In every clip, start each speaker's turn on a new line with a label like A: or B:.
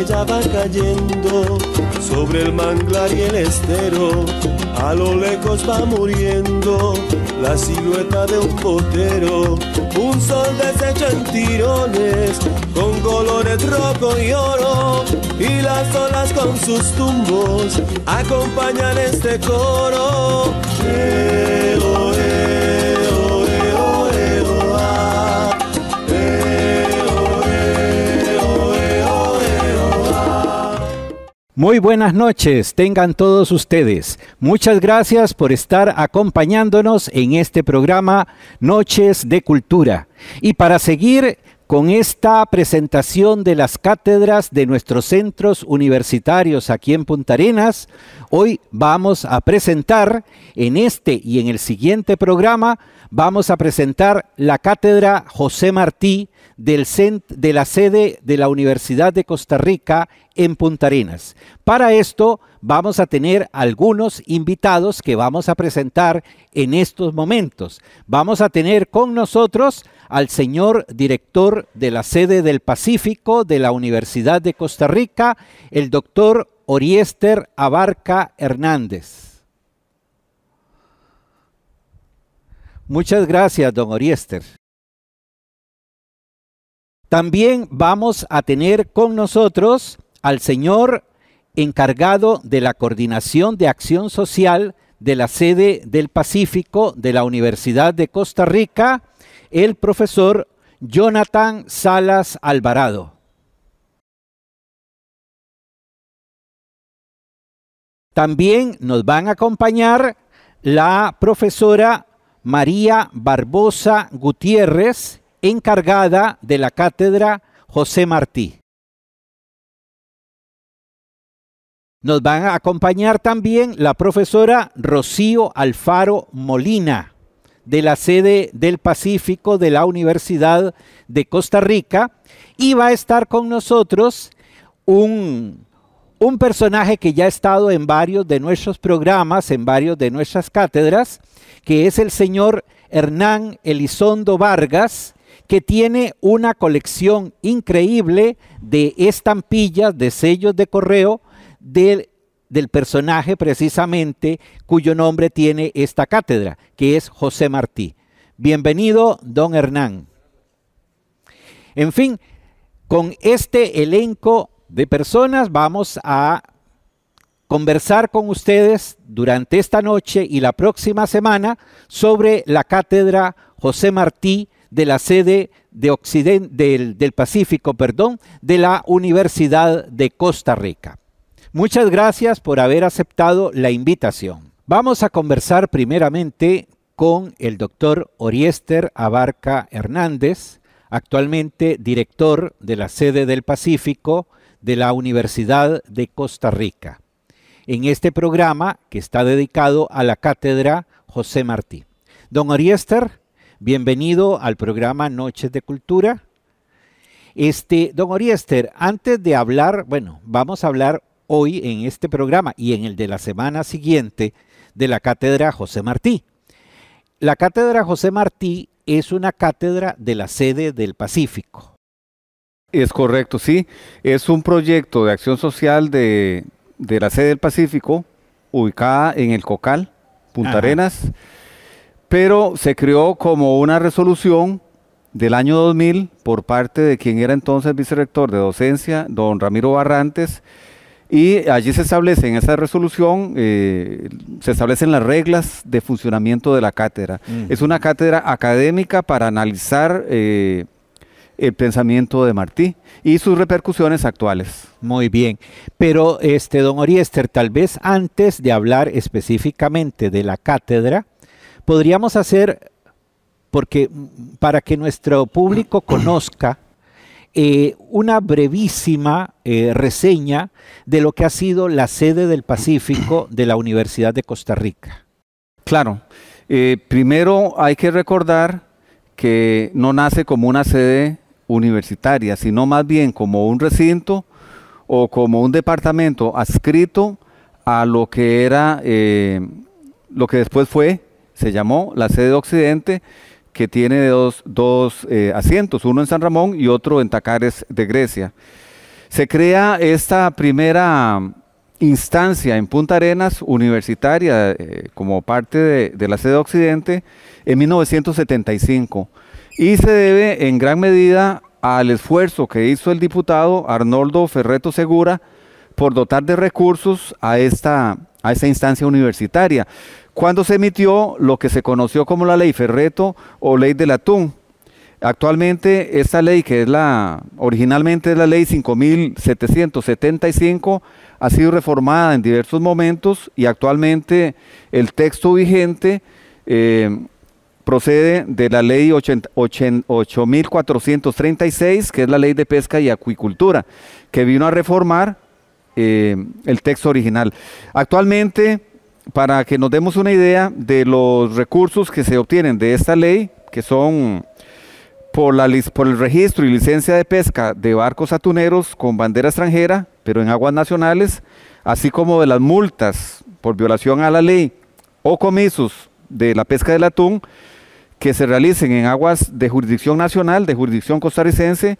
A: ella va cayendo sobre el manglar y el estero. A lo lejos va muriendo la silueta de un potero, un sol deshecho en tirones, con colores rojo y oro, y las olas con sus tumbos acompañan este coro.
B: Muy buenas noches, tengan todos ustedes. Muchas gracias por estar acompañándonos en este programa Noches de Cultura. Y para seguir con esta presentación de las cátedras de nuestros centros universitarios aquí en Punta Arenas. Hoy vamos a presentar, en este y en el siguiente programa, vamos a presentar la cátedra José Martí de la sede de la Universidad de Costa Rica en Punta Arenas. Para esto vamos a tener algunos invitados que vamos a presentar en estos momentos. Vamos a tener con nosotros al señor director de la sede del Pacífico de la Universidad de Costa Rica, el doctor Oriester Abarca Hernández. Muchas gracias, don Oriester. También vamos a tener con nosotros al señor encargado de la coordinación de acción social de la sede del Pacífico de la Universidad de Costa Rica, el profesor Jonathan Salas Alvarado. También nos van a acompañar la profesora María Barbosa Gutiérrez, encargada de la cátedra José Martí. Nos van a acompañar también la profesora Rocío Alfaro Molina de la sede del Pacífico de la Universidad de Costa Rica y va a estar con nosotros un, personaje que ya ha estado en varios de nuestros programas, en varios de nuestras cátedras, que es el señor Hernán Elizondo Vargas, que tiene una colección increíble de estampillas, de sellos de correo de del personaje precisamente cuyo nombre tiene esta cátedra, que es José Martí. Bienvenido, don Hernán. En fin, con este elenco de personas vamos a conversar con ustedes durante esta noche y la próxima semana sobre la cátedra José Martí de la sede de Occidente, del, del Pacífico perdón, de la Universidad de Costa Rica. Muchas gracias por haber aceptado la invitación. Vamos a conversar primeramente con el doctor Oriester Abarca Hernández, actualmente director de la sede del Pacífico de la Universidad de Costa Rica, en este programa que está dedicado a la cátedra José Martí. Don Oriester, bienvenido al programa Noches de Cultura. Este, don Oriester, antes de hablar, bueno, vamos a hablar hoy en este programa y en el de la semana siguiente de la Cátedra José Martí. La Cátedra José Martí
C: es una cátedra de la sede del Pacífico. Es correcto, sí. Es un proyecto de acción social de, la sede del Pacífico, ubicada en el Cocal, Punta Arenas, pero se creó como una resolución del año 2000 por parte de quien era entonces vicerector de docencia, don Ramiro Barrantes, y allí se establece, en esa resolución, eh, se establecen las reglas de funcionamiento de la cátedra. Es una cátedra académica para analizar eh, el pensamiento de Martí y sus repercusiones actuales. Muy bien, pero este don Oriester, tal vez antes
B: de hablar específicamente de la cátedra, podríamos hacer, porque para que nuestro público conozca eh, una brevísima eh, reseña de lo que ha sido la sede del Pacífico de
C: la Universidad de Costa Rica. Claro, eh, primero hay que recordar que no nace como una sede universitaria, sino más bien como un recinto o como un departamento adscrito a lo que era, lo que después fue, se llamó la sede de Occidente, que tiene dos, eh, asientos, uno en San Ramón y otro en Tacares de Grecia. Se crea esta primera instancia en Punta Arenas, universitaria, eh, como parte de, la sede occidente, en 1975. Y se debe en gran medida al esfuerzo que hizo el diputado Arnoldo Ferreto Segura por dotar de recursos a esta, a esta instancia universitaria cuando se emitió lo que se conoció como la ley Ferreto o ley del atún. Actualmente esta ley, que es la originalmente es la ley 5775, ha sido reformada en diversos momentos y actualmente el texto vigente eh, procede de la ley 8436, que es la ley de pesca y acuicultura, que vino a reformar eh, el texto original. Actualmente para que nos demos una idea de los recursos que se obtienen de esta ley, que son por, el registro y licencia de pesca de barcos atuneros con bandera extranjera, pero en aguas nacionales, así como de las multas por violación a la ley o comisos de la pesca del atún que se realicen en aguas de jurisdicción nacional, de jurisdicción costarricense,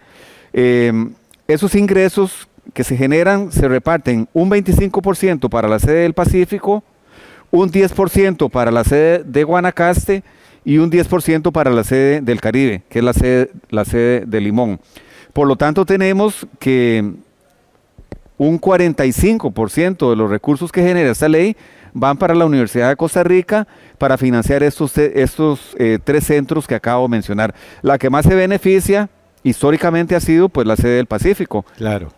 C: em, esos ingresos que se generan se reparten un 25% para la sede del Pacífico, un 10% para la sede de Guanacaste y un 10% para la sede del Caribe, que es la sede, la sede de Limón. Por lo tanto, tenemos que un 45% de los recursos que genera esta ley van para la Universidad de Costa Rica para financiar estos, estos eh, tres centros que acabo de mencionar. La que más se beneficia históricamente ha sido pues la sede del Pacífico. Claro.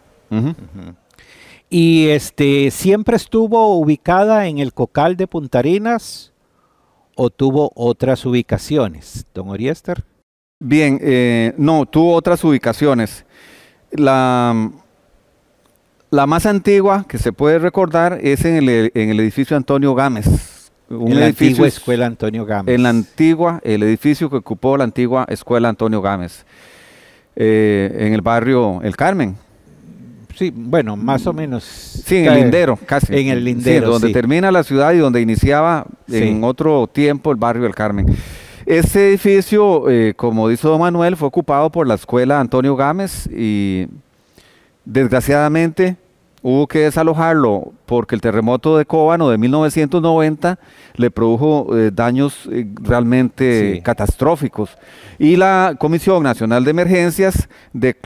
C: Y este, ¿siempre estuvo ubicada
B: en el Cocal de Puntarinas o tuvo otras ubicaciones, don
C: Oriester? Bien, eh, no, tuvo otras ubicaciones. La, más antigua que se puede recordar es en el, edificio Antonio Gámez. en la antigua Escuela Antonio Gámez. En la antigua, el edificio que ocupó la antigua Escuela Antonio Gámez, eh, en el barrio El Carmen.
B: Sí, bueno, más o mm. menos. Sí, en el lindero, casi. En el lindero. Sí, donde termina
C: la ciudad y donde iniciaba en otro tiempo el barrio del Carmen. Este edificio, eh, como dice don Manuel, fue ocupado por la escuela Antonio Gámez y desgraciadamente Hubo que desalojarlo porque el terremoto de Cóbano de 1990 le produjo eh, daños eh, realmente catastróficos. Y la Comisión Nacional de Emergencias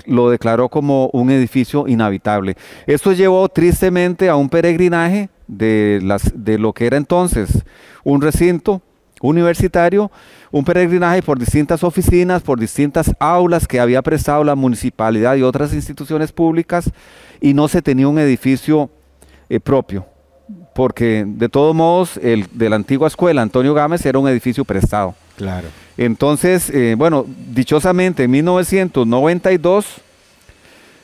C: lo declaró como un edificio inhabitable. Esto llevó tristemente a un peregrinaje de, las, de lo que era entonces un recinto universitario, un peregrinaje por distintas oficinas, por distintas aulas que había prestado la municipalidad y otras instituciones públicas y no se tenía un edificio eh, propio, porque de todos modos el de la antigua escuela Antonio Gámez era un edificio prestado. Claro. Entonces, eh, bueno, dichosamente en 1992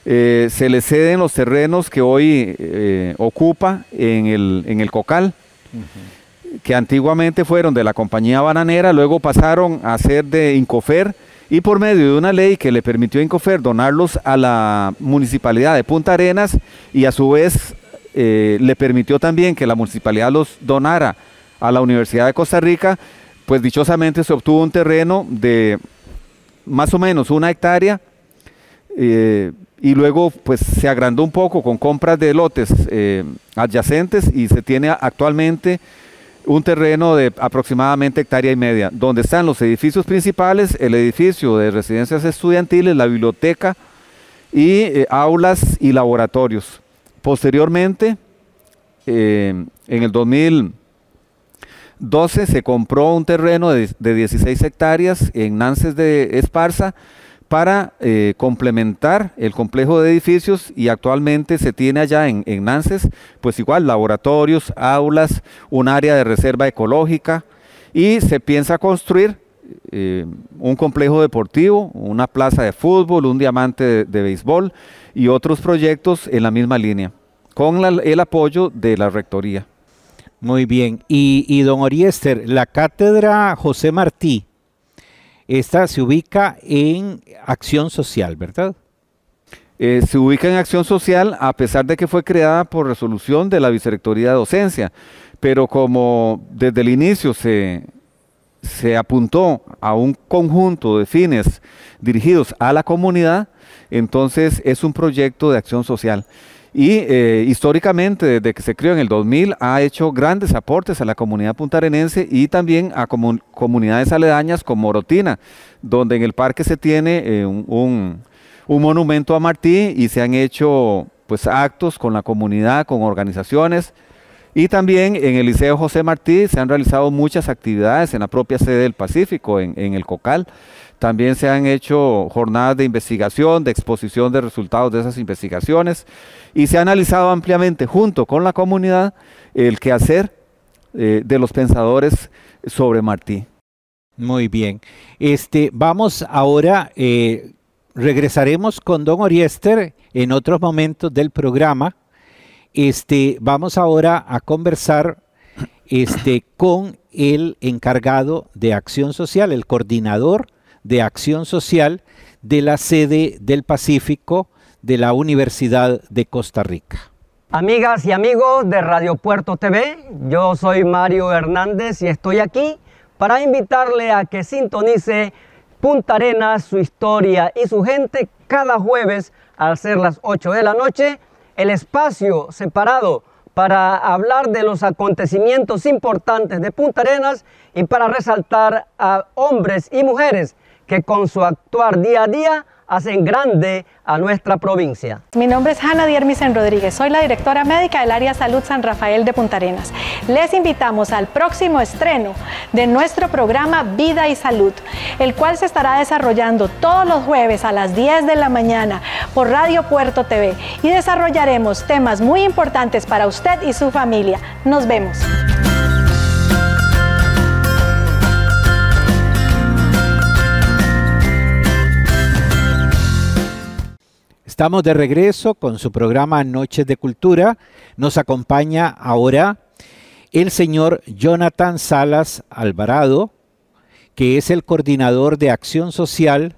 C: eh, se le ceden los terrenos que hoy ocupa en el, Cocal. que antiguamente fueron de la compañía bananera, luego pasaron a ser de Incofer, y por medio de una ley que le permitió a Incofer donarlos a la municipalidad de Punta Arenas y a su vez eh, le permitió también que la municipalidad los donara a la Universidad de Costa Rica, pues dichosamente se obtuvo un terreno de más o menos una hectárea eh, y luego pues se agrandó un poco con compras de lotes eh, adyacentes y se tiene actualmente un terreno de aproximadamente hectárea y media, donde están los edificios principales, el edificio de residencias estudiantiles, la biblioteca y eh, aulas y laboratorios. Posteriormente, eh, en el 2012 se compró un terreno de, de 16 hectáreas en Nances de Esparza, para eh, complementar el complejo de edificios y actualmente se tiene allá en, en, Nances, pues igual, laboratorios, aulas, un área de reserva ecológica y se piensa construir eh, un complejo deportivo, una plaza de fútbol, un diamante de, béisbol y otros proyectos en la misma línea, con el apoyo de la Rectoría.
B: Muy bien, y, y don Oriester, la cátedra José Martí,
C: esta se ubica en acción social, ¿verdad? Eh, se ubica en acción social a pesar de que fue creada por resolución de la Vicerrectoría de Docencia, pero como desde el inicio se, se apuntó a un conjunto de fines dirigidos a la comunidad, entonces es un proyecto de acción social y eh, históricamente desde que se creó en el 2000 ha hecho grandes aportes a la comunidad puntarenense y también a comunidades aledañas como Morotina, donde en el parque se tiene eh, un, monumento a Martí y se han hecho pues actos con la comunidad, con organizaciones. Y también en el Liceo José Martí se han realizado muchas actividades en la propia sede del Pacífico, en el COCAL. También se han hecho jornadas de investigación, de exposición de resultados de esas investigaciones y se ha analizado ampliamente junto con la comunidad el quehacer eh, de los pensadores sobre Martí. Muy bien.
B: Este, vamos ahora, eh, regresaremos con Don Oriester en otros momentos del programa. Este, vamos ahora a conversar este, con el encargado de acción social, el coordinador de Acción Social de la sede del Pacífico de la Universidad de Costa Rica.
D: Amigas y amigos de Radio Puerto TV, yo soy Mario Hernández y estoy aquí para invitarle a que sintonice Punta Arenas, su historia y su gente cada jueves al ser las 8 de la noche, el espacio separado para hablar de los acontecimientos importantes de Punta Arenas y para resaltar a hombres y mujeres que con su actuar día a día hacen grande a nuestra provincia.
E: Mi nombre es Hanna Diermisen Rodríguez, soy la directora médica del área Salud San Rafael de Punta Arenas. Les invitamos al próximo estreno de nuestro programa Vida y Salud, el cual se estará desarrollando todos los jueves a las 10 de la mañana por Radio Puerto TV y desarrollaremos temas muy importantes para usted y su familia. Nos vemos.
B: Estamos de regreso con su programa Noches de Cultura. Nos acompaña ahora el señor Jonathan Salas Alvarado, que es el coordinador de acción social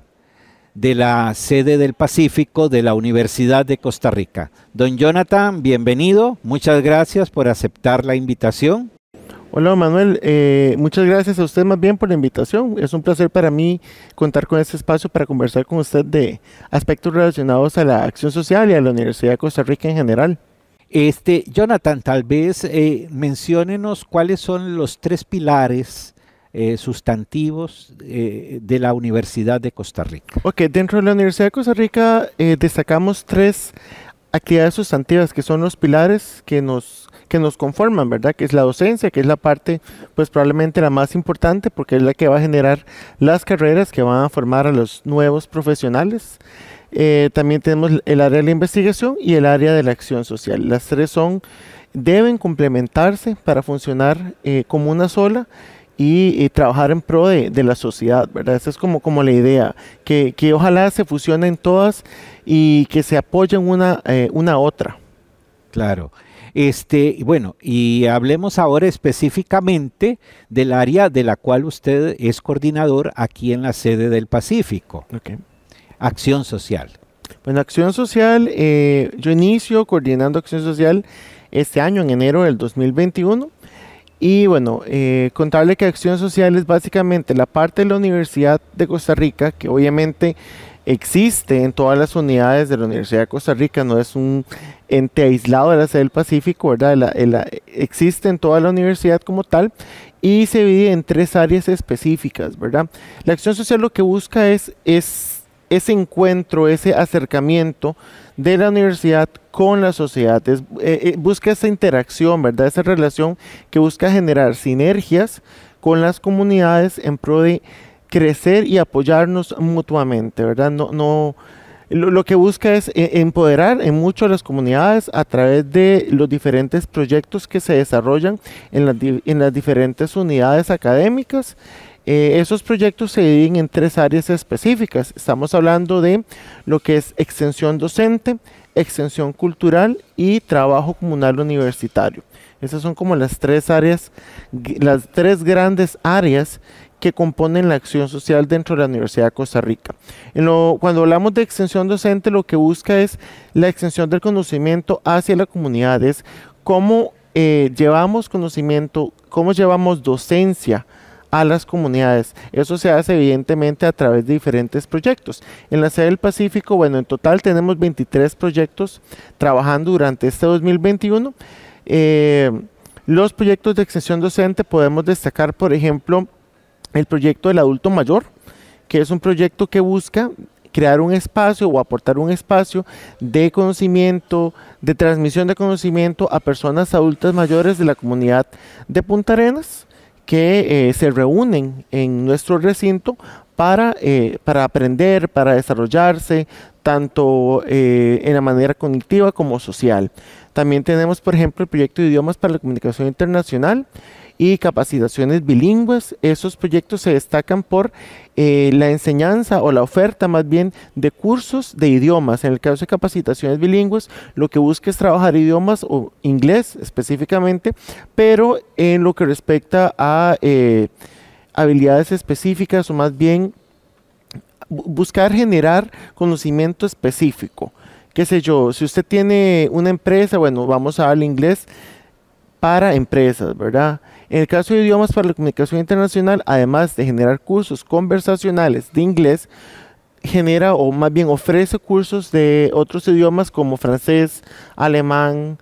B: de la sede del Pacífico de la Universidad de Costa Rica. Don Jonathan, bienvenido. Muchas gracias por aceptar la invitación.
A: Hola Manuel, eh, muchas gracias a usted más bien por la invitación. Es un placer para mí contar con este espacio para conversar con usted de aspectos relacionados a la acción social y a la Universidad de Costa Rica en general. Este, Jonathan, tal vez eh, menciónenos
B: cuáles son los tres pilares eh, sustantivos eh, de
A: la Universidad de Costa Rica. Ok, dentro de la Universidad de Costa Rica destacamos tres actividades sustantivas que son los pilares que nos que nos conforman, ¿verdad? Que es la docencia, que es la parte, pues probablemente la más importante, porque es la que va a generar las carreras que van a formar a los nuevos profesionales. Eh, también tenemos el área de la investigación y el área de la acción social. Las tres son, deben complementarse para funcionar eh, como una sola y, trabajar en pro de, la sociedad, ¿verdad? Esa es como, como la idea, que, que, ojalá se fusionen todas y que se apoyen una, eh, una otra. Claro. Este, bueno, y hablemos
B: ahora específicamente del área de la cual usted es coordinador aquí en la
A: sede del Pacífico. Acción social. Bueno, Acción Social, eh, yo inicio coordinando Acción Social este año, en enero del 2021. Y bueno, eh, contarle que Acción Social es básicamente la parte de la Universidad de Costa Rica, que obviamente existe en todas las unidades de la Universidad de Costa Rica, no es un ente aislado de la sede del Pacífico, ¿verdad? existe en toda la universidad como tal y se divide en tres áreas específicas, ¿verdad? La acción social lo que busca es, es ese encuentro, ese acercamiento de la universidad con la sociedad, eh, eh, busca esa interacción, ¿verdad? Esa relación que busca generar sinergias con las comunidades en pro de crecer y apoyarnos mutuamente, ¿verdad? No, no, lo, que busca es eh, empoderar en mucho a las comunidades a través de los diferentes proyectos que se desarrollan en las, diferentes unidades académicas. Eh, esos proyectos se dividen en tres áreas específicas. Estamos hablando de lo que es extensión docente, extensión cultural y trabajo comunal universitario. Esas son como las tres áreas, las tres grandes áreas que componen la acción social dentro de la Universidad de Costa Rica. cuando hablamos de extensión docente, lo que busca es la extensión del conocimiento hacia la comunidad, es cómo eh, llevamos conocimiento, cómo llevamos docencia a las comunidades. Eso se hace evidentemente a través de diferentes proyectos. En la sede del Pacífico, bueno, en total tenemos 23 proyectos trabajando durante este 2021. Eh, los proyectos de extensión docente podemos destacar, por ejemplo, el proyecto del adulto mayor, que es un proyecto que busca crear un espacio o aportar un espacio de conocimiento, de transmisión de conocimiento a personas adultas mayores de la comunidad de Punta Arenas que eh, se reúnen en nuestro recinto para, eh, para aprender, para desarrollarse, tanto eh, en la manera cognitiva como social. También tenemos, por ejemplo, el proyecto de idiomas para la comunicación internacional, y capacitaciones bilingües. Esos proyectos se destacan por eh, la enseñanza o la oferta más bien de cursos de idiomas. En el caso de capacitaciones bilingües, lo que busca es trabajar idiomas o inglés específicamente, pero en lo que respecta a eh, habilidades específicas o más bien buscar generar conocimiento específico. Qué sé yo, si usted tiene una empresa, bueno, vamos a hablar inglés para empresas, ¿verdad? En el caso de idiomas para la comunicación internacional, además de generar cursos conversacionales de inglés, genera o más bien ofrece cursos de otros idiomas como francés, alemán,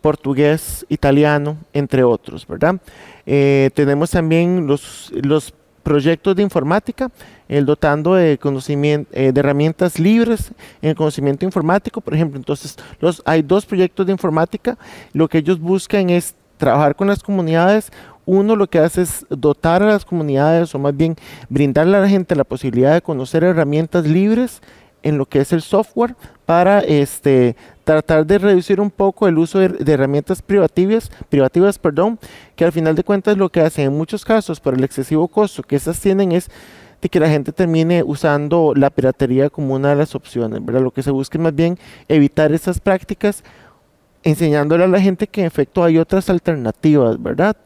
A: portugués, italiano, entre otros, ¿verdad? Eh, tenemos también los, los proyectos de informática, el dotando de, conocimiento, eh, de herramientas libres en el conocimiento informático, por ejemplo. Entonces, los, hay dos proyectos de informática. Lo que ellos buscan es trabajar con las comunidades, uno lo que hace es dotar a las comunidades o más bien brindarle a la gente la posibilidad de conocer herramientas libres en lo que es el software para este, tratar de reducir un poco el uso de, herramientas privativas, privativas perdón, que al final de cuentas lo que hacen en muchos casos por el excesivo costo que esas tienen es de que la gente termine usando la piratería como una de las opciones, Lo que se busca es más bien evitar esas prácticas enseñándole a la gente que en efecto hay otras alternativas, ¿verdad?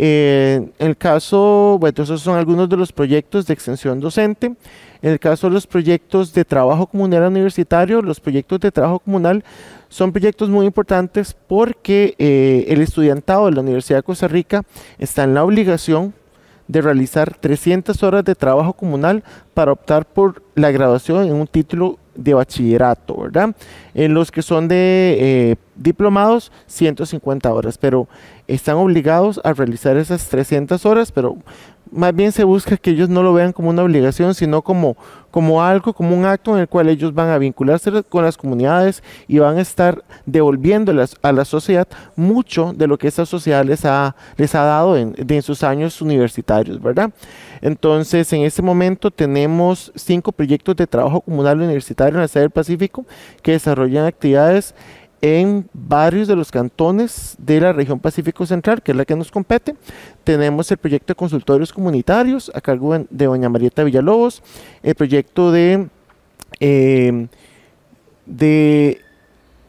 A: en el caso, bueno, esos son algunos de los proyectos de extensión docente. En el caso de los proyectos de trabajo comunal universitario, los proyectos de trabajo comunal son proyectos muy importantes porque eh, el estudiantado de la Universidad de Costa Rica está en la obligación de realizar 300 horas de trabajo comunal para optar por la graduación en un título de bachillerato, ¿verdad? En los que son de eh, diplomados, 150 horas, pero están obligados a realizar esas 300 horas, pero más bien se busca que ellos no lo vean como una obligación, sino como como algo, como un acto en el cual ellos van a vincularse con las comunidades y van a estar devolviéndolas a la sociedad mucho de lo que esa sociedad les ha, les ha dado en, sus años universitarios, ¿verdad? Entonces, en este momento tenemos cinco proyectos de trabajo comunal universitario en la sede del Pacífico que desarrollan actividades en varios de los cantones de la región Pacífico Central, que es la que nos compete. Tenemos el proyecto de consultorios comunitarios a cargo de doña Marieta Villalobos, el proyecto eh, de,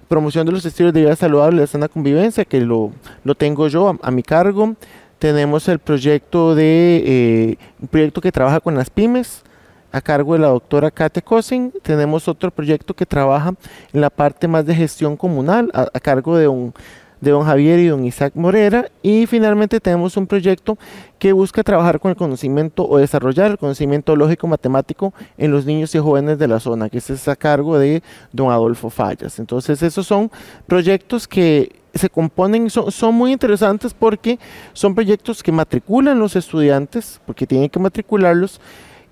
A: promoción de los estilos de vida saludable, la sana convivencia, que lo, tengo yo a, mi cargo. Tenemos el proyecto de eh, un proyecto que trabaja con las pymes, a cargo de la doctora Kate Cosin. Tenemos otro proyecto que trabaja en la parte más de gestión comunal a, cargo de un de don Javier y don Isaac Morera. Y finalmente tenemos un proyecto que busca trabajar con el conocimiento o desarrollar el conocimiento lógico-matemático en los niños y jóvenes de la zona, que es a cargo de don Adolfo Fallas. Entonces esos son proyectos que se componen, son, muy interesantes porque son proyectos que matriculan los estudiantes, porque tienen que matricularlos,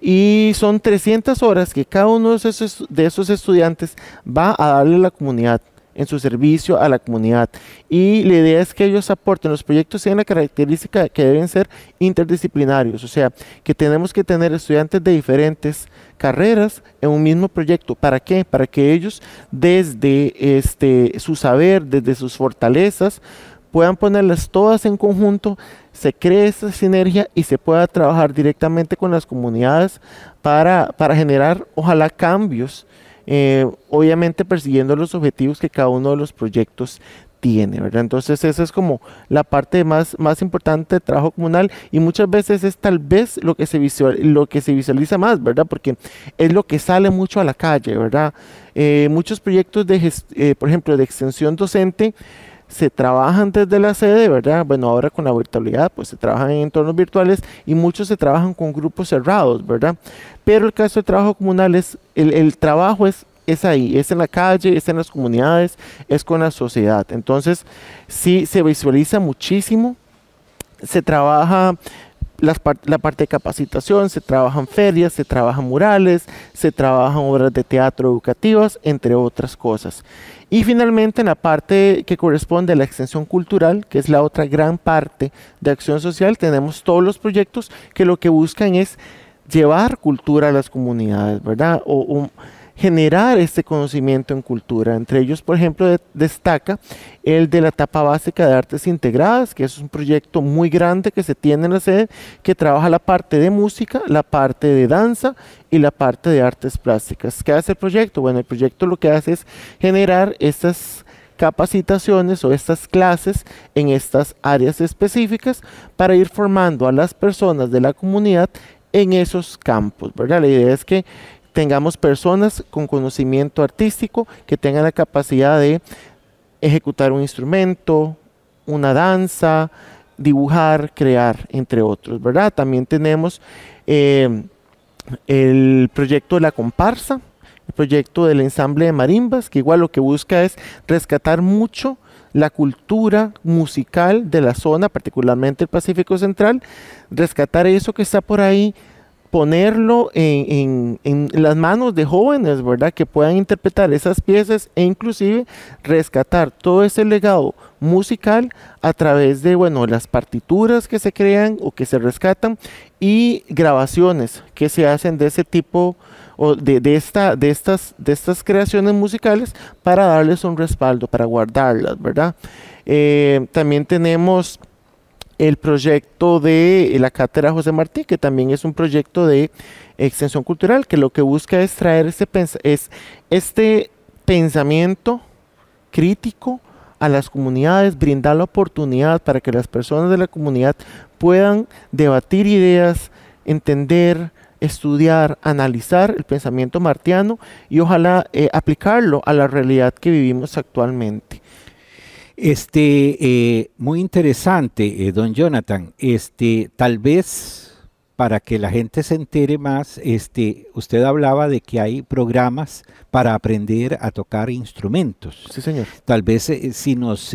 A: y son 300 horas que cada uno de esos, de esos estudiantes va a darle a la comunidad en su servicio a la comunidad. Y la idea es que ellos aporten, los proyectos tienen la característica que deben ser interdisciplinarios, o sea, que tenemos que tener estudiantes de diferentes carreras en un mismo proyecto. ¿Para qué? Para que ellos desde este, su saber, desde sus fortalezas, puedan ponerlas todas en conjunto, se cree esa sinergia y se pueda trabajar directamente con las comunidades para, generar, ojalá, cambios, eh, obviamente persiguiendo los objetivos que cada uno de los proyectos tiene, ¿verdad? Entonces esa es como la parte más, más importante del trabajo comunal y muchas veces es tal vez lo que, se lo que se visualiza más, ¿verdad? Porque es lo que sale mucho a la calle, ¿verdad? Eh, muchos proyectos, de eh, por ejemplo, de extensión docente se trabajan desde la sede, ¿verdad? Bueno, ahora con la virtualidad, pues se trabajan en entornos virtuales y muchos se trabajan con grupos cerrados, ¿verdad? Pero el caso del trabajo comunal es, el, trabajo es es ahí, es en la calle, es en las comunidades, es con la sociedad. Entonces, sí se visualiza muchísimo, se trabaja la, la parte de capacitación, se trabajan ferias, se trabajan murales, se trabajan obras de teatro educativas, entre otras cosas. Y finalmente en la parte que corresponde a la extensión cultural, que es la otra gran parte de acción social, tenemos todos los proyectos que lo que buscan es llevar cultura a las comunidades, ¿verdad? O, un generar este conocimiento en cultura. Entre ellos, por ejemplo, destaca el de la etapa básica de artes integradas, que es un proyecto muy grande que se tiene en la sede, que trabaja la parte de música, la parte de danza y la parte de artes plásticas. ¿Qué hace el proyecto? Bueno, el proyecto lo que hace es generar estas capacitaciones o estas clases en estas áreas específicas para ir formando a las personas de la comunidad en esos campos, La idea es que tengamos personas con conocimiento artístico que tengan la capacidad de ejecutar un instrumento, una danza, dibujar, crear, entre otros, ¿verdad? También tenemos eh, el proyecto de la comparsa, el proyecto del ensamble de marimbas, que igual lo que busca es rescatar mucho la cultura musical de la zona, particularmente el Pacífico Central, rescatar eso que está por ahí ponerlo en, las manos de jóvenes, ¿verdad? Que puedan interpretar esas piezas e inclusive rescatar todo ese legado musical a través de, bueno, las partituras que se crean o que se rescatan y grabaciones que se hacen de ese tipo o de, esta, de, estas, de estas creaciones musicales para darles un respaldo, para guardarlas, ¿verdad? Eh, también tenemos el proyecto de eh, la Cátedra José Martí, que también es un proyecto de extensión cultural, que lo que busca es traer este, pensamiento crítico a las comunidades, brindar la oportunidad para que las personas de la comunidad puedan debatir ideas, entender, estudiar, analizar el pensamiento martiano y ojalá eh, aplicarlo a la realidad que vivimos actualmente. Este, eh, muy interesante,
B: eh, don Jonathan. Este, tal vez para que la gente se entere más, este, usted hablaba de que hay programas para aprender a tocar instrumentos. Sí, señor. Tal vez eh, si nos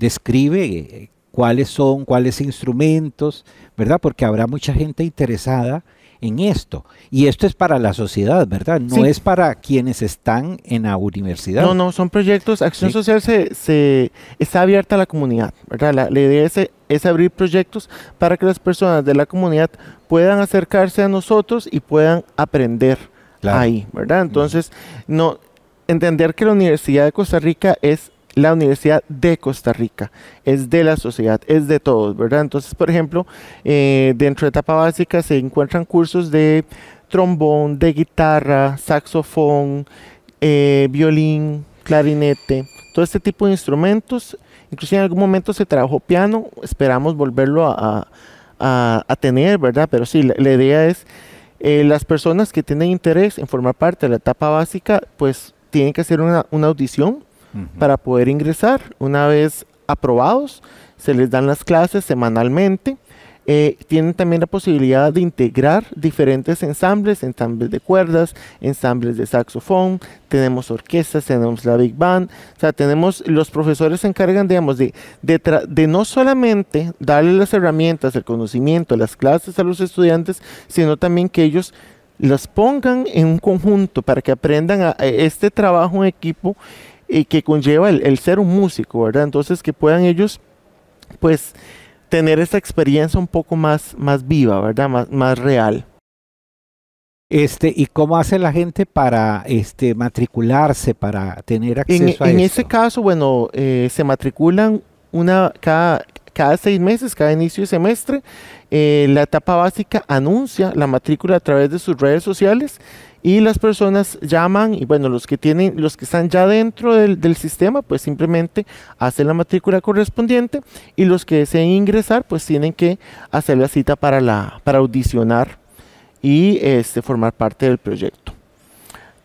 B: describe cuáles son, cuáles instrumentos, ¿verdad? Porque habrá mucha gente interesada en esto. Y esto es para la sociedad, ¿verdad? No es para quienes están en la
A: universidad. No, no, son proyectos. Acción Social se, se, está abierta a la comunidad, ¿verdad? La, idea es, es, abrir proyectos para que las personas de la comunidad puedan acercarse a nosotros y puedan aprender ahí, ¿verdad? Entonces, no entender que la Universidad de Costa Rica es la Universidad de Costa Rica, es de la sociedad, es de todos, ¿verdad? Entonces, por ejemplo, eh, dentro de etapa básica se encuentran cursos de trombón, de guitarra, saxofón, eh, violín, clarinete, todo este tipo de instrumentos. Incluso en algún momento se trabajó piano, esperamos volverlo a, tener, ¿verdad? Pero sí, la, idea es eh, las personas que tienen interés en formar parte de la etapa básica, pues tienen que hacer una, una audición para poder ingresar. Una vez aprobados, se les dan las clases semanalmente. Eh, tienen también la posibilidad de integrar diferentes ensambles, ensambles de cuerdas, ensambles de saxofón, tenemos orquestas, tenemos la big band, o sea, tenemos, los profesores se encargan, digamos, de, de, de no solamente darle las herramientas, el conocimiento, las clases a los estudiantes, sino también que ellos las pongan en un conjunto para que aprendan a este trabajo en equipo y que conlleva el, ser un músico, ¿verdad? Entonces que puedan ellos, pues, tener esa experiencia un poco más, más viva, ¿verdad? Más, más real.
B: Este, ¿y cómo hace la gente para este, matricularse, para tener acceso en, En ese
A: caso, bueno, eh, se matriculan una cada, cada seis meses, cada inicio de semestre. Eh, la etapa básica anuncia la matrícula a través de sus redes sociales y las personas llaman y bueno, los que tienen, los que están ya dentro del, sistema, pues simplemente hacen la matrícula correspondiente y los que deseen ingresar, pues tienen que hacer la cita para, la, para audicionar y este, formar parte del proyecto.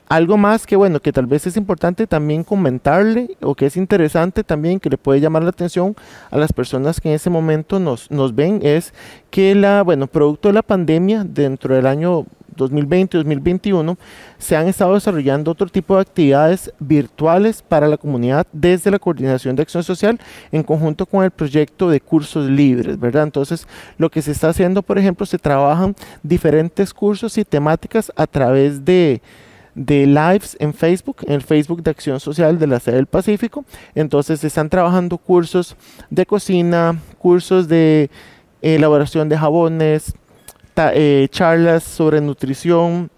A: Algo más que bueno, que tal vez es importante también comentarle o que es interesante también que le puede llamar la atención a las personas que en ese momento nos, nos ven es que la, bueno, producto de la pandemia dentro del año 2020 y 2021, se han estado desarrollando otro tipo de actividades virtuales para la comunidad desde la Coordinación de Acción Social en conjunto con el proyecto de cursos libres, ¿verdad? Entonces, lo que se está haciendo, por ejemplo, se trabajan diferentes cursos y temáticas a través de lives en Facebook, en el Facebook de Acción Social de la sede del Pacífico. Entonces se están trabajando cursos de cocina, cursos de elaboración de jabones, eh, charlas sobre nutrición,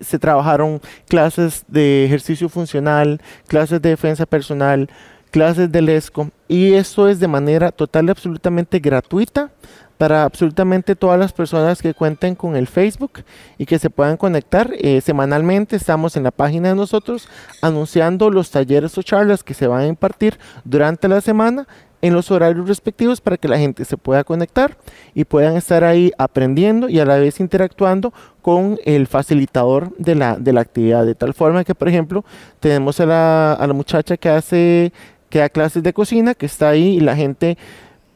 A: se trabajaron clases de ejercicio funcional, clases de defensa personal, clases del ESCO, y eso es de manera total y absolutamente gratuita para absolutamente todas las personas que cuenten con el Facebook y que se puedan conectar. Eh, semanalmente estamos en la página de nosotros anunciando los talleres o charlas que se van a impartir durante la semana en los horarios respectivos para que la gente se pueda conectar y puedan estar ahí aprendiendo y a la vez interactuando con el facilitador de la, de la actividad. De tal forma que, por ejemplo, tenemos a la, muchacha que hace, que da clases de cocina, que está ahí y la gente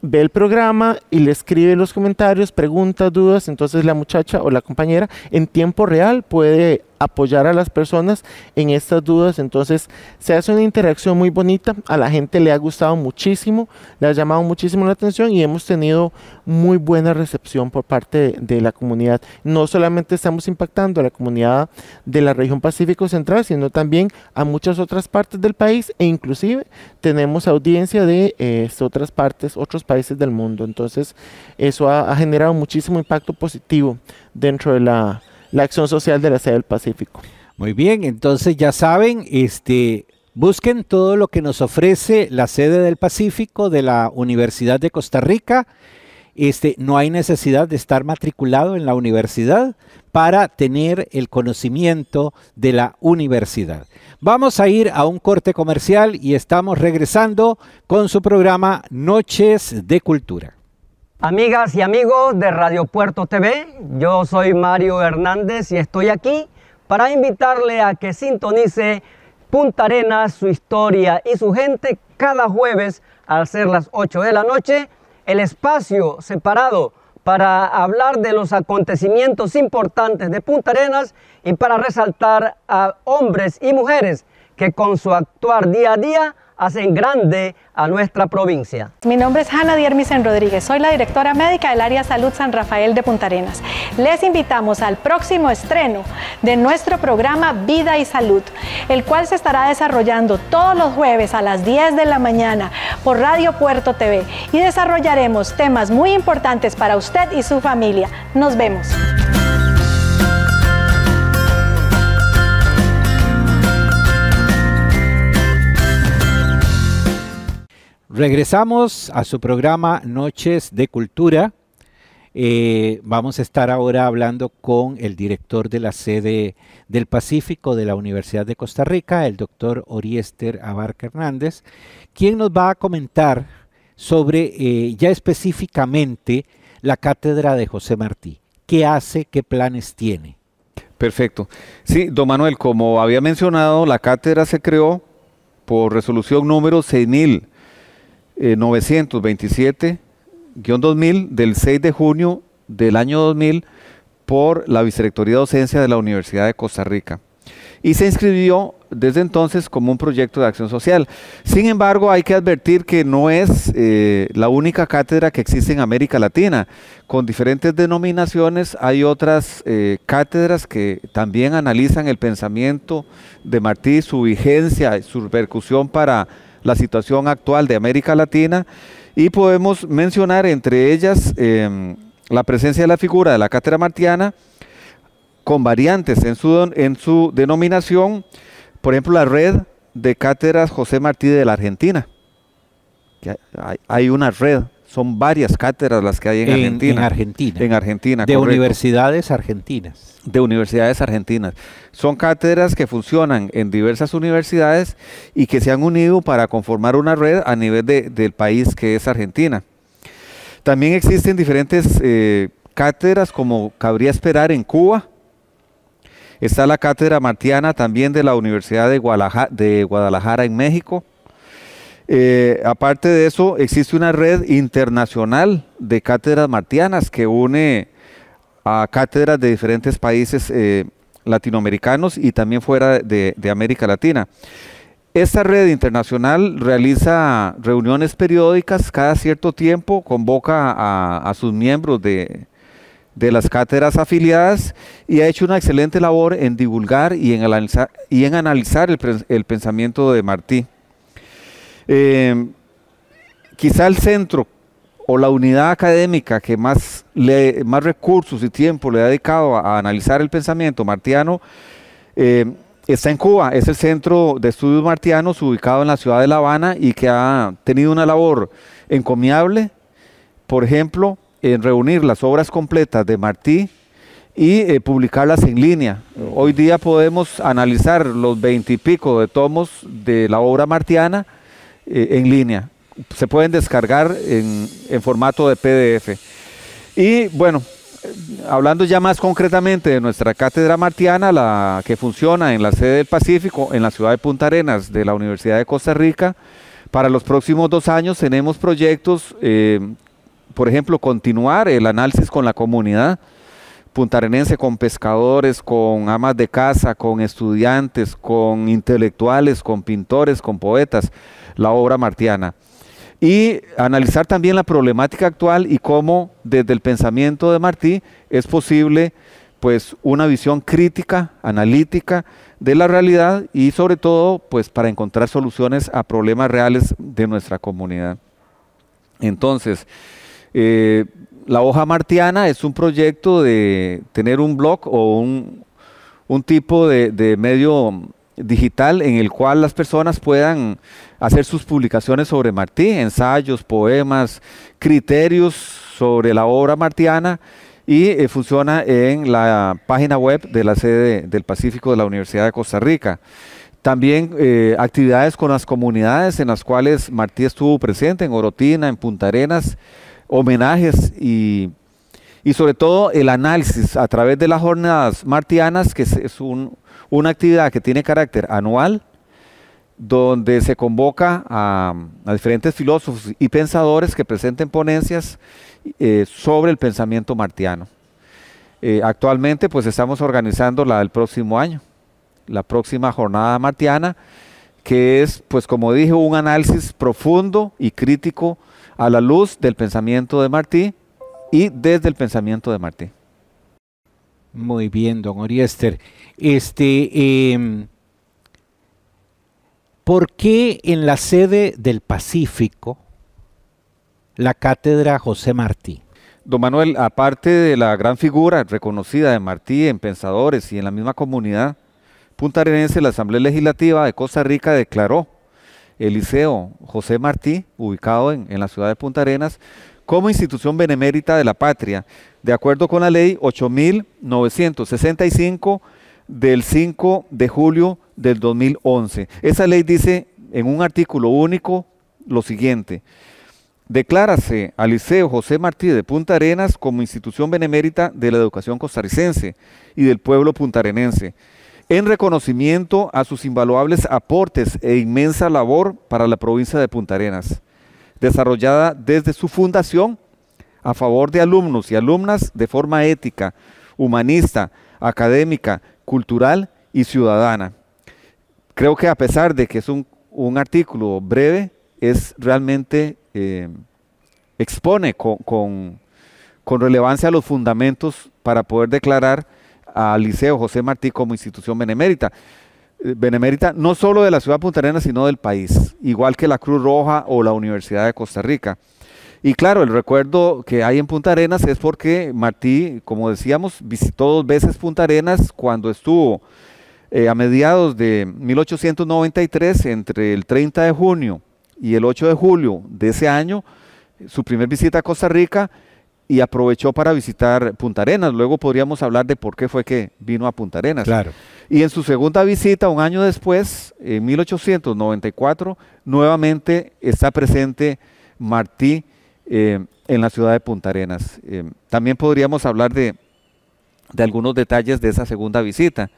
A: ve el programa y le escribe los comentarios, preguntas, dudas, entonces la muchacha o la compañera en tiempo real puede apoyar a las personas en estas dudas. Entonces se hace una interacción muy bonita, a la gente le ha gustado muchísimo, le ha llamado muchísimo la atención y hemos tenido muy buena recepción por parte de, la comunidad. No solamente estamos impactando a la comunidad de la región Pacífico Central, sino también a muchas otras partes del país e inclusive tenemos audiencia de eh, otras partes, otros países del mundo. Entonces eso ha generado muchísimo impacto positivo dentro de la la acción social de la sede del Pacífico. Muy bien, entonces ya saben, este,
B: busquen todo lo que nos ofrece la sede del Pacífico de la Universidad de Costa Rica. Este, no hay necesidad de estar matriculado en la universidad para tener el conocimiento de la universidad. Vamos a ir a un corte comercial y estamos regresando con su programa Noches de Cultura.
D: Amigas y amigos de Radio Puerto TV, yo soy Mario Hernández y estoy aquí para invitarle a que sintonice Punta Arenas, su historia y su gente cada jueves al ser las 8 de la noche, el espacio separado para hablar de los acontecimientos importantes de Punta Arenas y para resaltar a hombres y mujeres que con su actuar día a día hacen grande a nuestra provincia.
E: Mi nombre es Hanna Diermisen Rodríguez, soy la directora médica del área Salud San Rafael de Punta Arenas. Les invitamos al próximo estreno de nuestro programa Vida y Salud, el cual se estará desarrollando todos los jueves a las 10 de la mañana por Radio Puerto TV y desarrollaremos temas muy importantes para usted y su familia. Nos vemos.
B: Regresamos a su programa Noches de Cultura. Eh, vamos a estar ahora hablando con el director de la sede del Pacífico de la Universidad de Costa Rica, el doctor Oriester Abarca Hernández, quien nos va a comentar sobre eh, ya específicamente la cátedra de José Martí. ¿Qué hace? ¿Qué planes
C: tiene? Perfecto. Sí, don Manuel, como había mencionado, la cátedra se creó por resolución número 6000 927-2000 eh, del 6 de junio del año 2000 por la Vicerrectoría de Docencia de la Universidad de Costa Rica. Y se inscribió desde entonces como un proyecto de acción social. Sin embargo, hay que advertir que no es eh, la única cátedra que existe en América Latina. Con diferentes denominaciones hay otras eh, cátedras que también analizan el pensamiento de Martí, su vigencia, su repercusión para la situación actual de América Latina y podemos mencionar entre ellas em, la presencia de la figura de la cátedra martiana con variantes en su, en su denominación, por ejemplo la red de cátedras José Martí de la Argentina. hay una red son varias cátedras las que hay en, Argentina. En Argentina. En Argentina. De universidades argentinas. De universidades argentinas. Son cátedras que funcionan en diversas universidades y que se han unido para conformar una red a nivel del país que es Argentina. También existen diferentes eh, cátedras como cabría esperar en Cuba. Está la cátedra martiana también de la Universidad de Guadalajara, de Guadalajara en México eh, aparte de eso, existe una red internacional de cátedras martianas que une a cátedras de diferentes países eh, latinoamericanos y también fuera de, América Latina. Esta red internacional realiza reuniones periódicas cada cierto tiempo, convoca a, sus miembros de, las cátedras afiliadas y ha hecho una excelente labor en divulgar y en analizar, el, pensamiento de Martí. Eh, quizá el centro o la unidad académica que más, más recursos y tiempo le ha dedicado a, analizar el pensamiento martiano eh, está en Cuba, es el Centro de Estudios Martianos ubicado en la ciudad de La Habana y que ha tenido una labor encomiable, por ejemplo, en reunir las obras completas de Martí y eh, publicarlas en línea. Hoy día podemos analizar los pico de tomos de la obra martiana eh, en línea. Se pueden descargar en, formato de PDF. Y bueno, hablando ya más concretamente de nuestra cátedra martiana, la que funciona en la sede del Pacífico, en la ciudad de Punta Arenas de la Universidad de Costa Rica, para los próximos dos años tenemos proyectos, eh, por ejemplo, continuar el análisis con la comunidad puntarenense, con pescadores, con amas de casa, con estudiantes, con intelectuales, con pintores, con poetas la obra martiana. Y analizar también la problemática actual y cómo desde el pensamiento de Martí es posible pues una visión crítica, analítica de la realidad y sobre todo pues para encontrar soluciones a problemas reales de nuestra comunidad. Entonces, eh, la hoja martiana es un proyecto de tener un blog o un, tipo de medio digital en el cual las personas puedan hacer sus publicaciones sobre Martí, ensayos, poemas, criterios sobre la obra martiana y eh, funciona en la página web de la sede del Pacífico de la Universidad de Costa Rica. También eh, actividades con las comunidades en las cuales Martí estuvo presente, en Orotina, en Punta Arenas, homenajes y, sobre todo el análisis a través de las jornadas martianas, que es un, una actividad que tiene carácter anual, donde se convoca a, diferentes filósofos y pensadores que presenten ponencias eh, sobre el pensamiento martiano. Eh, actualmente pues estamos organizando la del próximo año, la próxima jornada martiana, que es pues como dije un análisis profundo y crítico a la luz del pensamiento de Martí y desde el pensamiento de Martí. Muy bien, don Oriester. Este, em,
B: ¿Por qué en la sede del Pacífico la cátedra José Martí?
C: Don Manuel, aparte de la gran figura reconocida de Martí en Pensadores y en la misma comunidad, puntarenense, la Asamblea Legislativa de Costa Rica declaró el Liceo José Martí, ubicado en, en la ciudad de Punta Arenas, como institución benemérita de la patria, de acuerdo con la ley 8.965 del 5 de julio del 2011. Esa ley dice en un artículo único lo siguiente. Declárase al Liceo José Martí de Punta Arenas como institución benemérita de la educación costarricense y del pueblo puntarenense, en reconocimiento a sus invaluables aportes e inmensa labor para la provincia de Punta Arenas, desarrollada desde su fundación a favor de alumnos y alumnas de forma ética, humanista, académica, cultural y ciudadana. Creo que a pesar de que es un, artículo breve, es realmente eh, expone con, relevancia los fundamentos para poder declarar al Liceo José Martí como institución benemérita. Eh, benemérita no solo de la ciudad de puntarenas, sino del país, igual que la Cruz Roja o la Universidad de Costa Rica. Y claro, el recuerdo que hay en Punta Arenas es porque Martí, como decíamos, visitó dos veces Punta Arenas cuando estuvo eh, a mediados de 1893, entre el 30 de junio y el 8 de julio de ese año, su primer visita a Costa Rica y aprovechó para visitar Punta Arenas. Luego podríamos hablar de por qué fue que vino a Punta Arenas. Claro. Y en su segunda visita, un año después, en 1894, nuevamente está presente Martí eh, en la ciudad de Punta Arenas. Eh, también podríamos hablar de, algunos detalles de esa segunda visita.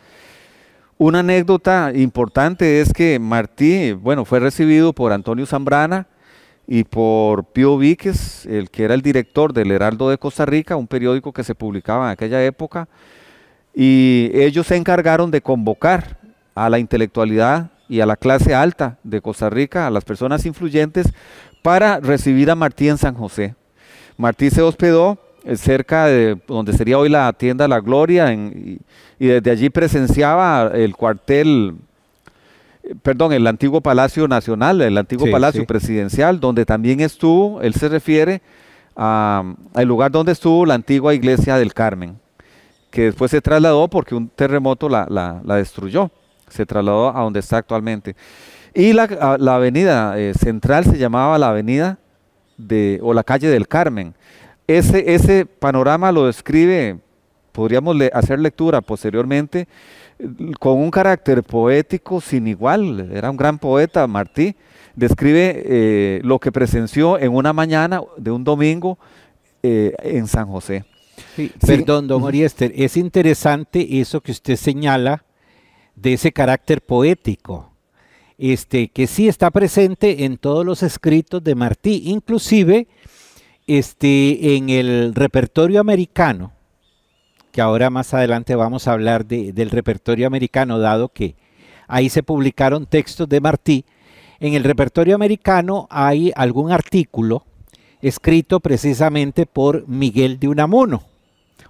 C: Una anécdota importante es que Martí, bueno, fue recibido por Antonio Zambrana y por Pío Víquez, el que era el director del Heraldo de Costa Rica, un periódico que se publicaba en aquella época, y ellos se encargaron de convocar a la intelectualidad y a la clase alta de Costa Rica, a las personas influyentes, para recibir a Martí en San José. Martí se hospedó eh, cerca de donde sería hoy la tienda La Gloria y, desde allí presenciaba el cuartel, eh, perdón, el antiguo Palacio Nacional, el antiguo Palacio Presidencial, donde también estuvo, él se refiere al lugar donde estuvo la antigua iglesia del Carmen, que después se trasladó porque un terremoto la destruyó, se trasladó a donde está actualmente. Y la, ah, avenida eh, central se llamaba la avenida de, o la calle del Carmen. Ese, ese panorama lo describe, podríamos hacer lectura posteriormente, con un carácter poético sin igual. Era un gran poeta, Martí. Describe eh, lo que presenció en una mañana de un domingo eh, en San José. Perdón, don Oriester, es interesante
B: eso que usted señala de ese carácter poético este, que sí está presente en todos los escritos de Martí, inclusive este, en el repertorio americano, que ahora más adelante vamos a hablar del repertorio americano, dado que ahí se publicaron textos de Martí. En el repertorio americano hay algún artículo escrito precisamente por Miguel de Unamuno,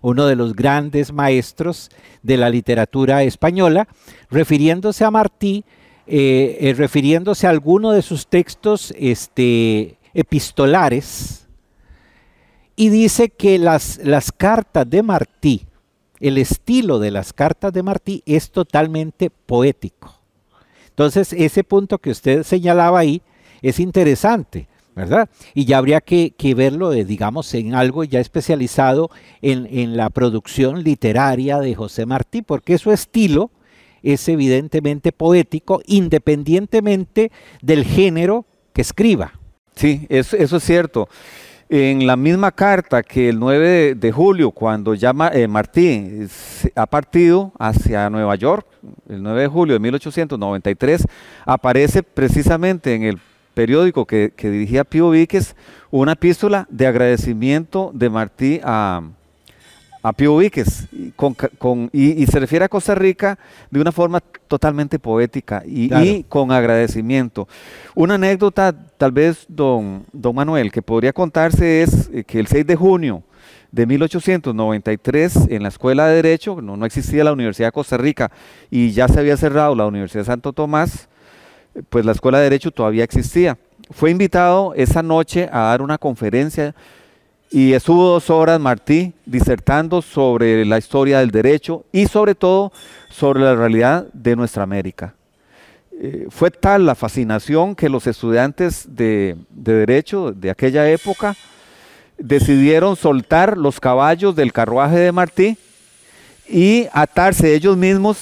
B: uno de los grandes maestros de la literatura española, refiriéndose a Martí eh, eh, refiriéndose a alguno de sus textos este, epistolares, y dice que las, las cartas de Martí, el estilo de las cartas de Martí es totalmente poético. Entonces, ese punto que usted señalaba ahí es interesante, ¿verdad? Y ya habría que, verlo, eh, digamos, en algo ya especializado en, la producción literaria de José Martí, porque su estilo es evidentemente poético, independientemente
C: del género que escriba. Sí, eso, es cierto. En la misma carta que el 9 de, julio, cuando ya eh, Martí ha partido hacia Nueva York, el 9 de julio de 1893, aparece precisamente en el periódico que, dirigía Pío Víquez una epístola de agradecimiento de Martí a, a Pío Víquez con, y, se refiere a Costa Rica de una forma totalmente poética y, con agradecimiento. Una anécdota, tal vez, don, don Manuel, que podría contarse es eh, que el 6 de junio de 1893 en la Escuela de Derecho, no, no existía la Universidad de Costa Rica y ya se había cerrado la Universidad de Santo Tomás, pues la Escuela de Derecho todavía existía. Fue invitado esa noche a dar una conferencia y estuvo dos horas Martí disertando sobre la historia del derecho y sobre todo sobre la realidad de nuestra América. Eh, fue tal la fascinación que los estudiantes de, derecho de aquella época decidieron soltar los caballos del carruaje de Martí y atarse ellos mismos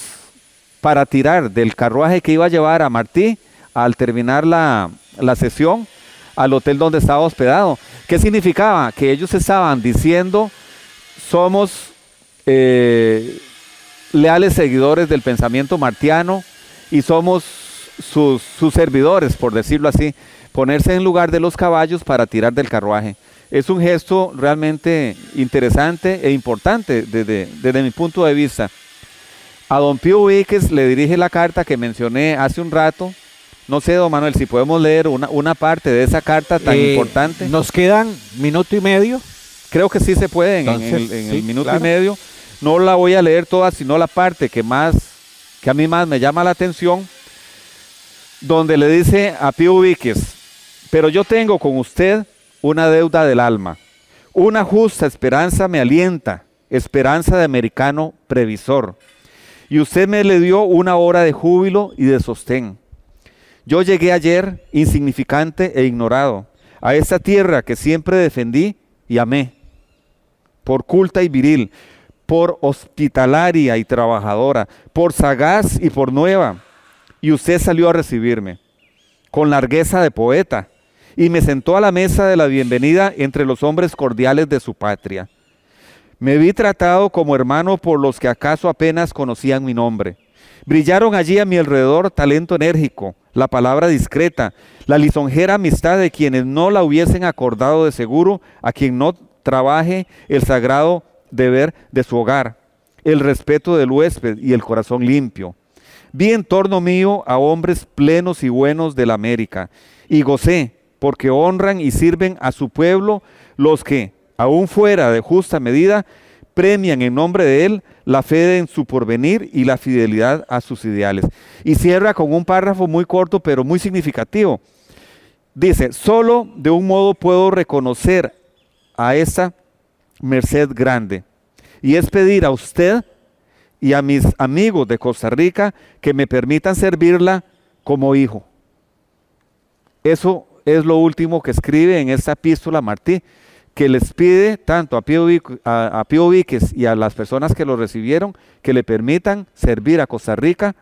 C: para tirar del carruaje que iba a llevar a Martí al terminar la sesión al hotel donde estaba hospedado. ¿Qué significaba? Que ellos estaban diciendo, somos eh, leales seguidores del pensamiento martiano y somos sus, servidores, por decirlo así, ponerse en lugar de los caballos para tirar del carruaje. Es un gesto realmente interesante e importante desde, desde mi punto de vista. A don Pío Víquez le dirige la carta que mencioné hace un rato, no sé, don Manuel, si podemos leer una, parte de esa carta tan eh, importante. Nos quedan minuto y medio. Creo que sí se puede en, el, minuto y medio. No la voy a leer toda, sino la parte que más, que a mí más me llama la atención, donde le dice a Pío Víquez, pero yo tengo con usted una deuda del alma. Una justa esperanza me alienta, esperanza de americano previsor. Y usted me le dio una hora de júbilo y de sostén yo llegué ayer insignificante e ignorado a esta tierra que siempre defendí y amé, por culta y viril, por hospitalaria y trabajadora, por sagaz y por nueva. Y usted salió a recibirme con largueza de poeta y me sentó a la mesa de la bienvenida entre los hombres cordiales de su patria. Me vi tratado como hermano por los que acaso apenas conocían mi nombre Brillaron allí a mi alrededor talento enérgico, la palabra discreta, la lisonjera amistad de quienes no la hubiesen acordado de seguro, a quien no trabaje el sagrado deber de su hogar, el respeto del huésped y el corazón limpio. Vi en torno mío a hombres plenos y buenos de la América, y gocé, porque honran y sirven a su pueblo los que, aún fuera de justa medida, premian en nombre de él la fe en su porvenir y la fidelidad a sus ideales. Y cierra con un párrafo muy corto pero muy significativo. Dice, solo de un modo puedo reconocer a esa merced grande. Y es pedir a usted y a mis amigos de Costa Rica que me permitan servirla como hijo. Eso es lo último que escribe en esta epístola Martí que les pide tanto a Pío, a, y a las personas que lo recibieron que le permitan servir a Costa Rica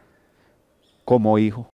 C: como hijo.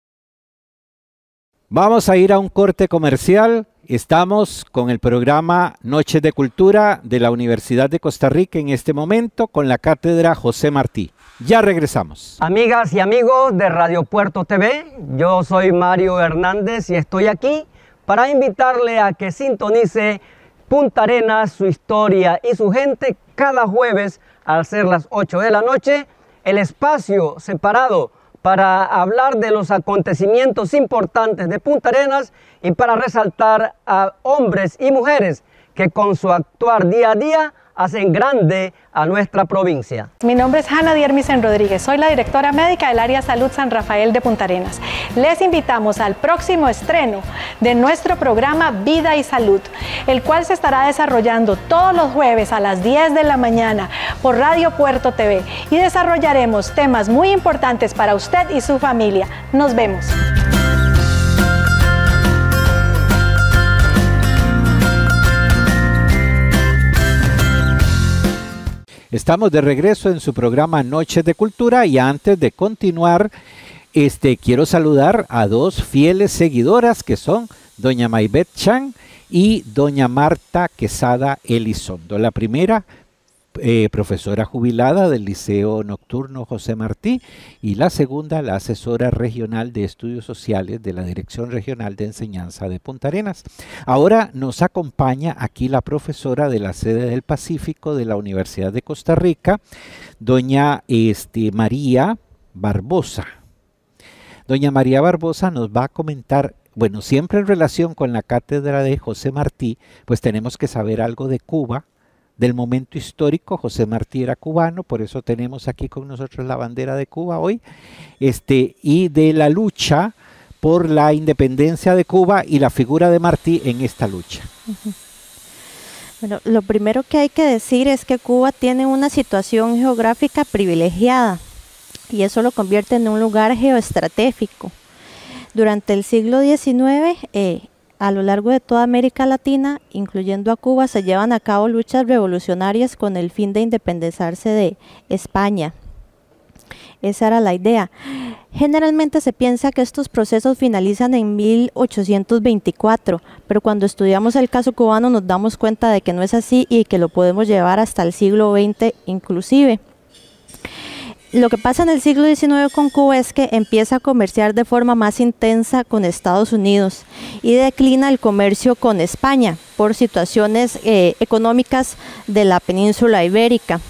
B: Vamos a ir a un corte comercial. Estamos con el programa Noches de Cultura de la Universidad de Costa Rica en este momento con la cátedra José Martí.
D: Ya regresamos. Amigas y amigos de Radio Puerto TV, yo soy Mario Hernández y estoy aquí para invitarle a que sintonice Punta Arenas, su historia y su gente cada jueves al ser las 8 de la noche, el espacio separado para hablar de los acontecimientos importantes de Punta Arenas y para resaltar a hombres y mujeres que con su actuar día a día hacen grande a nuestra provincia.
E: Mi nombre es Hanna Diermisen Rodríguez, soy la directora médica del área Salud San Rafael de Punta Arenas. Les invitamos al próximo estreno de nuestro programa Vida y Salud, el cual se estará desarrollando todos los jueves a las 10 de la mañana por Radio Puerto TV y desarrollaremos temas muy importantes para usted y su familia. Nos vemos.
B: Estamos de regreso en su programa Noches de Cultura y antes de continuar, este, quiero saludar a dos fieles seguidoras que son doña Maybeth Chan y doña Marta Quesada Elizondo. La primera eh, profesora jubilada del Liceo Nocturno José Martí y la segunda, la asesora regional de estudios sociales de la Dirección Regional de Enseñanza de Punta Arenas. Ahora nos acompaña aquí la profesora de la sede del Pacífico de la Universidad de Costa Rica, doña este, María Barbosa. Doña María Barbosa nos va a comentar bueno, siempre en relación con la cátedra de José Martí, pues tenemos que saber algo de Cuba, del momento histórico. José Martí era cubano, por eso tenemos aquí con nosotros la bandera de Cuba hoy, este, y de la lucha por la independencia de Cuba y la figura de Martí en esta lucha.
F: Bueno, lo primero que hay que decir es que Cuba tiene una situación geográfica privilegiada y eso lo convierte en un lugar geoestratégico. Durante el siglo XIX, eh, a lo largo de toda América Latina, incluyendo a Cuba, se llevan a cabo luchas revolucionarias con el fin de independizarse de España. Esa era la idea. Generalmente se piensa que estos procesos finalizan en 1824, pero cuando estudiamos el caso cubano nos damos cuenta de que no es así y que lo podemos llevar hasta el siglo XX inclusive lo que pasa en el siglo XIX con Cuba es que empieza a comerciar de forma más intensa con Estados Unidos y declina el comercio con España por situaciones eh, económicas de la península ibérica.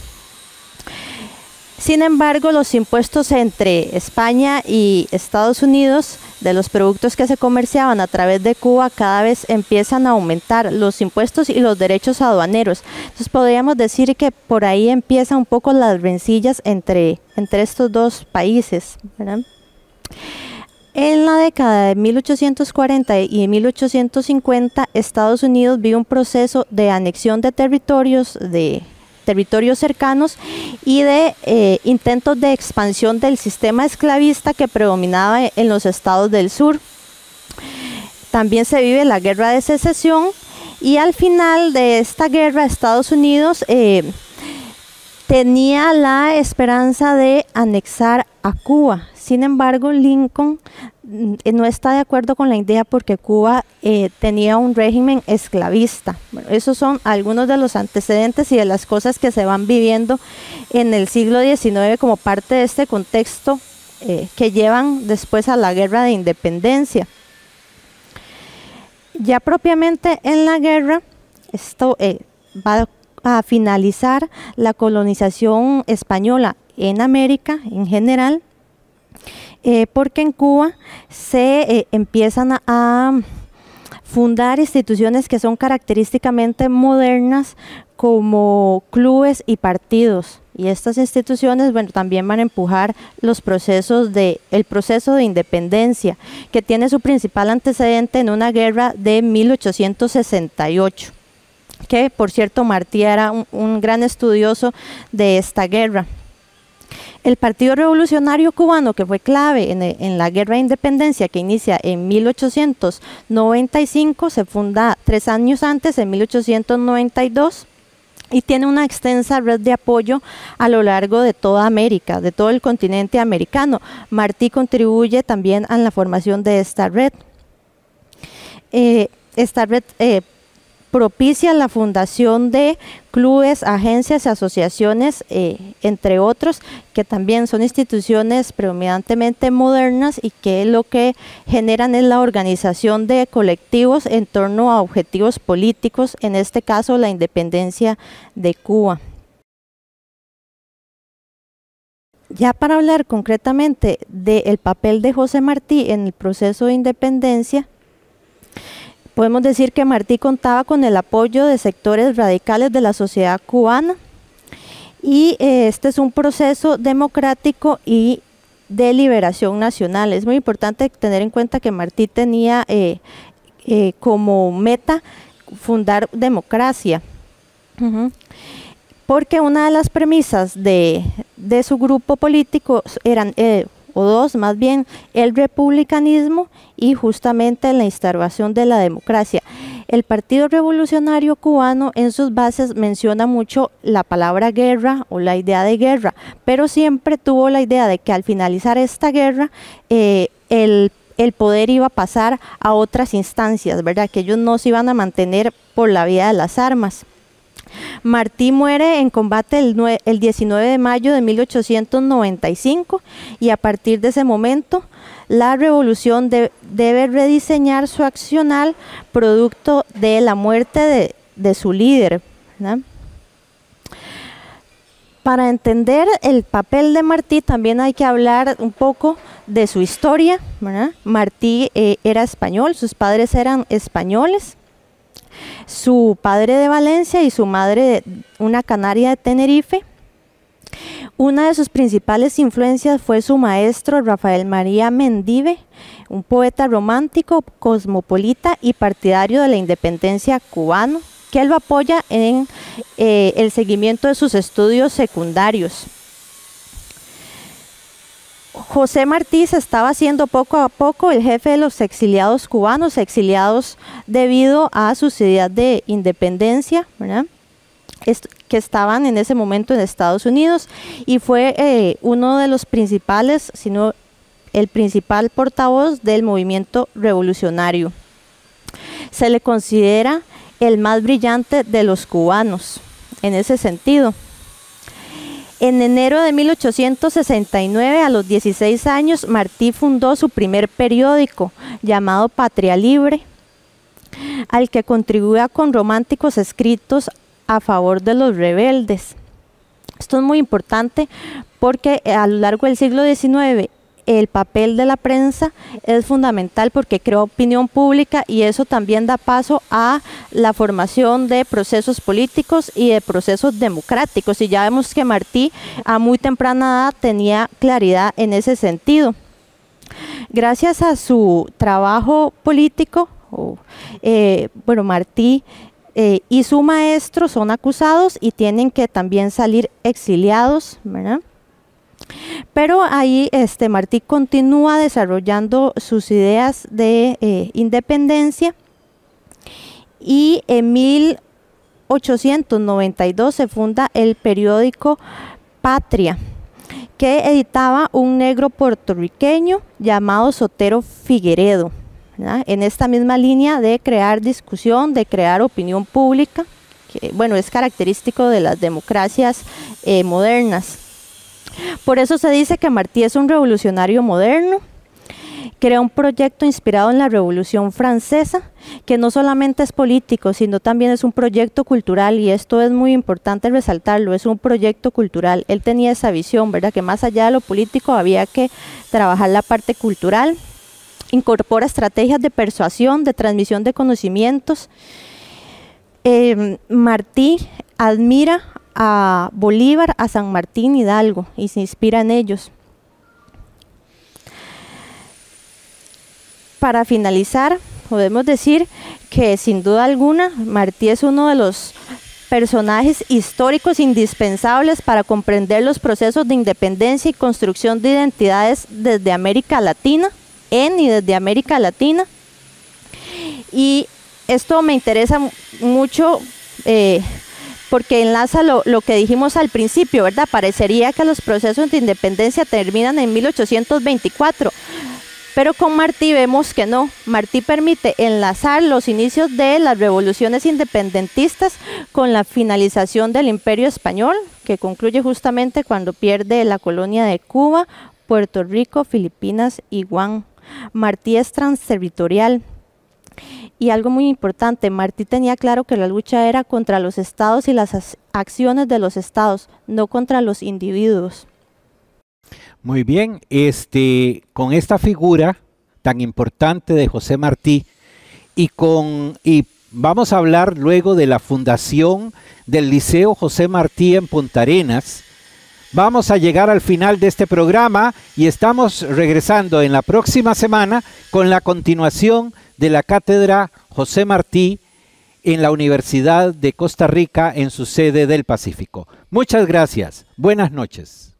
F: Sin embargo, los impuestos entre España y Estados Unidos de los productos que se comerciaban a través de Cuba cada vez empiezan a aumentar los impuestos y los derechos aduaneros. Entonces podríamos decir que por ahí empiezan un poco las rencillas entre, entre estos dos países. En la década de 1840 y 1850, Estados Unidos vio un proceso de anexión de territorios de territorios cercanos y de eh, intentos de expansión del sistema esclavista que predominaba en los estados del sur. También se vive la guerra de secesión y al final de esta guerra Estados Unidos eh, tenía la esperanza de anexar a Cuba. Sin embargo, Lincoln mm, eh, no está de acuerdo con la idea porque Cuba eh, tenía un régimen esclavista. esos son algunos de los antecedentes y de las cosas que se van viviendo en el siglo XIX como parte de este contexto eh, que llevan después a la guerra de independencia. Ya propiamente en la guerra, esto va a finalizar la colonización española en América en general, eh, porque en Cuba se eh, empiezan a, fundar instituciones que son característicamente modernas como clubes y partidos. Y estas instituciones bueno, también van a empujar los procesos de, el proceso de independencia, que tiene su principal antecedente en una guerra de 1868, que por cierto Martí era un gran estudioso de esta guerra. El Partido Revolucionario Cubano, que fue clave en, e, la Guerra de Independencia que inicia en 1895, se funda tres años antes, en 1892, y tiene una extensa red de apoyo a lo largo de toda América, de todo el continente americano. Martí contribuye también a la formación de esta red. Eh, esta red eh, propicia la fundación de clubes, agencias y asociaciones, eh, entre otros, que también son instituciones predominantemente modernas y que lo que generan es la organización de colectivos en torno a objetivos políticos, en este caso la independencia de Cuba. Ya para hablar concretamente del papel de José Martí en el proceso de independencia, Podemos decir que Martí contaba con el apoyo de sectores radicales de la sociedad cubana y eh, este es un proceso democrático y de liberación nacional. Es muy importante tener en cuenta que Martí tenía eh, eh, como meta fundar democracia. Porque una de las premisas de, su grupo político eran, o dos más bien, el republicanismo y justamente la instauración de la democracia. El Partido Revolucionario Cubano en sus bases menciona mucho la palabra guerra o la idea de guerra, pero siempre tuvo la idea de que al finalizar esta guerra, eh, el poder iba a pasar a otras instancias, ¿verdad? Que ellos no se iban a mantener por la vía de las armas. Martí muere en combate el, 19 de mayo de 1895 y a partir de ese momento la revolución debe rediseñar su accional producto de la muerte de, su líder. Para entender el papel de Martí también hay que hablar un poco de su historia. Martí eh, era español, sus padres eran españoles su padre de Valencia y su madre una canaria de Tenerife. Una de sus principales influencias fue su maestro Rafael María Mendive, un poeta romántico, cosmopolita y partidario de la independencia cubano, que lo apoya en eh, el seguimiento de sus estudios secundarios. José Martí se estaba haciendo poco a poco el jefe de los exiliados cubanos, exiliados debido a su ideas de independencia, que estaban en ese momento en Estados Unidos y fue eh, uno de los principales, sino el principal portavoz del movimiento revolucionario. Se le considera el más brillante de los cubanos en ese sentido. En enero de 1869, a los 16 años, Martí fundó su primer periódico, llamado Patria Libre, al que contribuía con románticos escritos a favor de los rebeldes. Esto es muy importante porque a lo largo del siglo XIX el papel de la prensa es fundamental porque crea opinión pública y eso también da paso a la formación de procesos políticos y de procesos democráticos. Y ya vemos que Martí a muy temprana edad tenía claridad en ese sentido. Gracias a su trabajo político, eh, bueno, Martí eh, y su maestro son acusados y tienen que también salir exiliados, ¿verdad? Pero ahí este, Martí continúa desarrollando sus ideas de eh, independencia y en 1892 se funda el periódico Patria, que editaba un negro puertorriqueño llamado Sotero Figueredo, en esta misma línea de crear discusión, de crear opinión pública, que bueno, es característico de las democracias eh, modernas. Por eso se dice que Martí es un revolucionario moderno. Crea un proyecto inspirado en la Revolución Francesa, que no solamente es político, sino también es un proyecto cultural, y esto es muy importante resaltarlo, es un proyecto cultural. Él tenía esa visión, ¿verdad? Que más allá de lo político había que trabajar la parte cultural. Incorpora estrategias de persuasión, de transmisión de conocimientos. Eh, Martí admira a Bolívar, a San Martín Hidalgo y se inspira en ellos. Para finalizar, podemos decir que sin duda alguna Martí es uno de los personajes históricos indispensables para comprender los procesos de independencia y construcción de identidades desde América Latina, en y desde América Latina. Y esto me interesa mucho eh, porque enlaza lo, que dijimos al principio, ¿verdad? Parecería que los procesos de independencia terminan en 1824, pero con Martí vemos que no. Martí permite enlazar los inicios de las revoluciones independentistas con la finalización del Imperio Español, que concluye justamente cuando pierde la colonia de Cuba, Puerto Rico, Filipinas y Guam. Martí es transterritorial, y algo muy importante, Martí tenía claro que la lucha era contra los estados y las acciones de los estados, no contra los individuos.
B: Muy bien, este, con esta figura tan importante de José Martí y con y vamos a hablar luego de la fundación del Liceo José Martí en Punta Arenas. Vamos a llegar al final de este programa y estamos regresando en la próxima semana con la continuación de la Cátedra José Martí en la Universidad de Costa Rica en su sede del Pacífico. Muchas gracias. Buenas noches.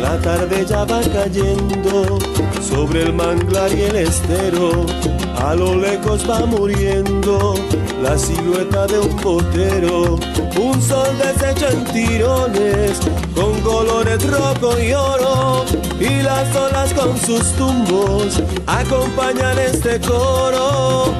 A: La tarde ya va cayendo sobre el manglar y el estero, a lo lejos va muriendo la silueta de un potero, un sol deshecho en tirones, con colores rojo y oro, y las olas con sus tumbos acompañan este coro.